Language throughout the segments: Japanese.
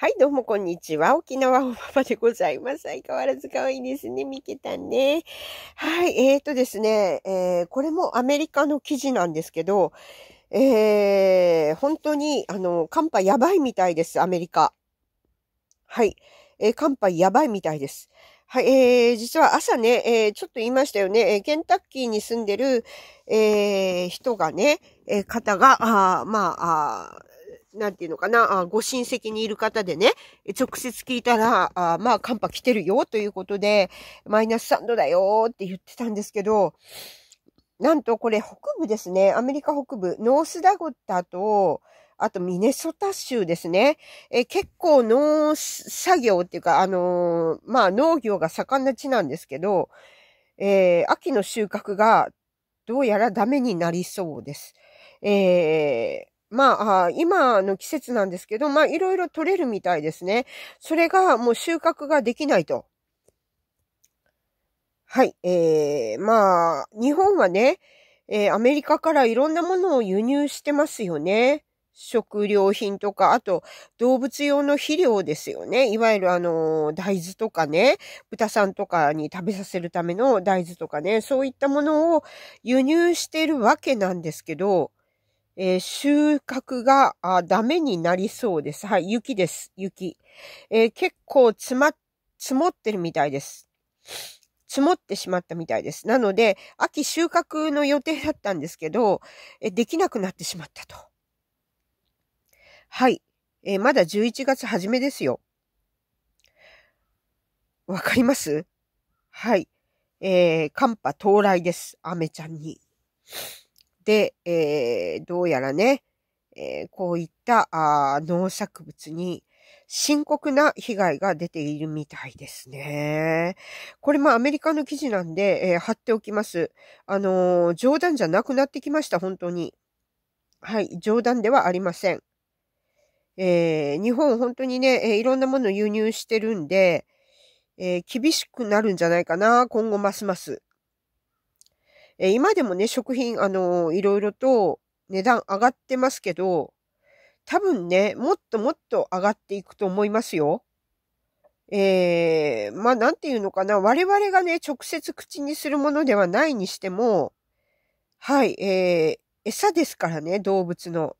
はい、どうもこんにちは。沖縄おばばでございます。相変わらず可愛いですね。見てたね。はい、えーとですね、えー、これもアメリカの記事なんですけど、えー、本当に、あの、寒波やばいみたいです、アメリカ。はい、えー、寒波やばいみたいです。はい、えー、実は朝ね、えー、ちょっと言いましたよね、えー、ケンタッキーに住んでる、えー、人がね、えー、方が、あまああ、なんていうのかな、あご親戚にいる方でね、直接聞いたら、あまあ、寒波来てるよということで、マイナス3度だよって言ってたんですけど、なんとこれ北部ですね、アメリカ北部、ノースダゴタと、あとミネソタ州ですね。え結構農作業っていうか、あのー、まあ農業が盛んな地なんですけど、えー、秋の収穫がどうやらダメになりそうです。えーまあ、今の季節なんですけど、まあ、いろいろ取れるみたいですね。それがもう収穫ができないと。はい。えー、まあ、日本はね、えー、アメリカからいろんなものを輸入してますよね。食料品とか、あと動物用の肥料ですよね。いわゆるあの、大豆とかね、豚さんとかに食べさせるための大豆とかね、そういったものを輸入してるわけなんですけど、えー、収穫があダメになりそうです。はい、雪です。雪。えー、結構積ま、積もってるみたいです。積もってしまったみたいです。なので、秋収穫の予定だったんですけど、えできなくなってしまったと。はい。えー、まだ11月初めですよ。わかりますはい。えー、寒波到来です。アメちゃんに。で、えー、どうやらね、えー、こういったあ農作物に深刻な被害が出ているみたいですね。これもアメリカの記事なんで、えー、貼っておきます。あのー、冗談じゃなくなってきました、本当に。はい、冗談ではありません。えー、日本本当にね、えー、いろんなもの輸入してるんで、えー、厳しくなるんじゃないかな、今後ますます。え今でもね、食品、あのー、いろいろと値段上がってますけど、多分ね、もっともっと上がっていくと思いますよ。えー、まあ、なんていうのかな。我々がね、直接口にするものではないにしても、はい、えー、餌ですからね、動物の。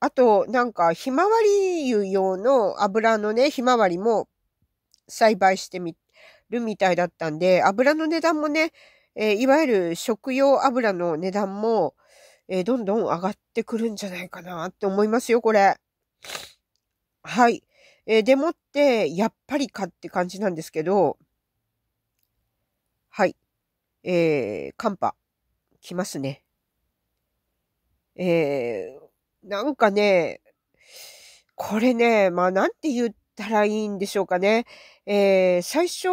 あと、なんか、ひまわり油用の油のね、ひまわりも栽培してみるみたいだったんで、油の値段もね、えー、いわゆる食用油の値段も、えー、どんどん上がってくるんじゃないかなって思いますよ、これ。はい。えー、でもって、やっぱりかって感じなんですけど、はい。えー、寒波、来ますね。えー、なんかね、これね、まあなんて言うたらいいんでしょうかね。えー、最初、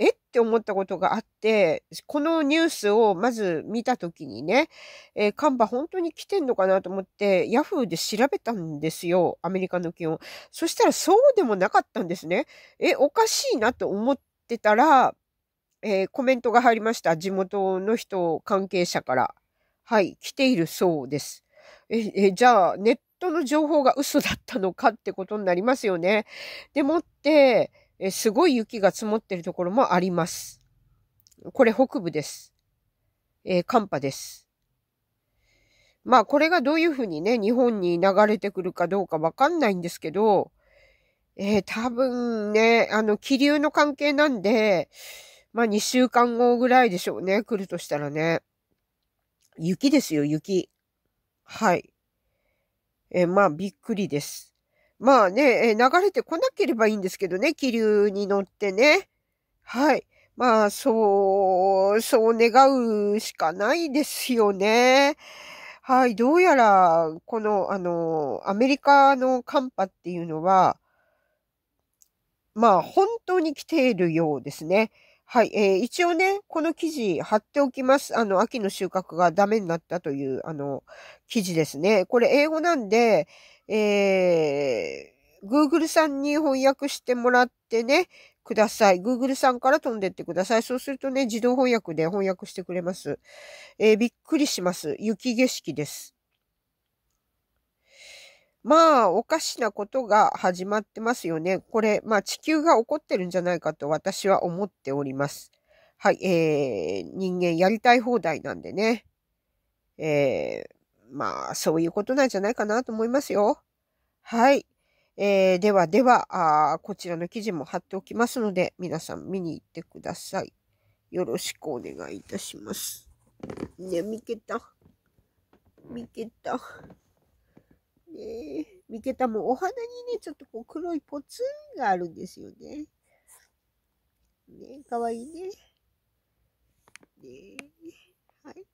えって思ったことがあって、このニュースをまず見たときにね、えー、カンバ本当に来てんのかなと思って、ヤフーで調べたんですよ、アメリカの気温。そしたらそうでもなかったんですね。え、おかしいなと思ってたら、えー、コメントが入りました。地元の人、関係者から。はい、来ているそうです。え、え、じゃあ、ネットの情報が嘘だったのかってことになりますよね。でもって、えすごい雪が積もってるところもあります。これ北部です。えー、寒波です。まあこれがどういうふうにね、日本に流れてくるかどうかわかんないんですけど、えー、多分ね、あの気流の関係なんで、まあ2週間後ぐらいでしょうね、来るとしたらね。雪ですよ、雪。はい。えまあ、びっくりです。まあね、え流れてこなければいいんですけどね、気流に乗ってね。はい。まあ、そう、そう願うしかないですよね。はい、どうやら、この、あの、アメリカの寒波っていうのは、まあ、本当に来ているようですね。はい、えー、一応ね、この記事貼っておきます。あの、秋の収穫がダメになったという、あの、記事ですね。これ英語なんで、えー、Google さんに翻訳してもらってね、ください。Google さんから飛んでってください。そうするとね、自動翻訳で翻訳してくれます。えー、びっくりします。雪景色です。まあ、おかしなことが始まってますよね。これ、まあ、地球が起こってるんじゃないかと私は思っております。はい、えー、人間やりたい放題なんでね。えー、まあ、そういうことなんじゃないかなと思いますよ。はい。えー、ではではあ、こちらの記事も貼っておきますので、皆さん見に行ってください。よろしくお願いいたします。ね、見けた。見けた。ね。見てたもお花にね、ちょっとこう黒いポツンがあるんですよね。ね、かわいいね。ねはい。